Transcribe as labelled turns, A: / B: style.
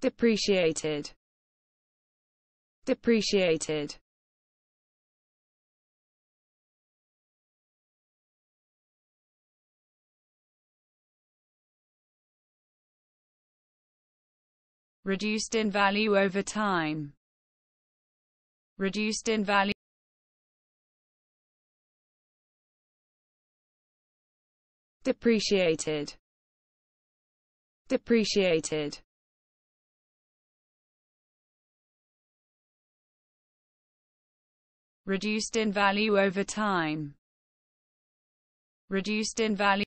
A: depreciated depreciated reduced in value over time reduced in value depreciated depreciated reduced in value over time, reduced in value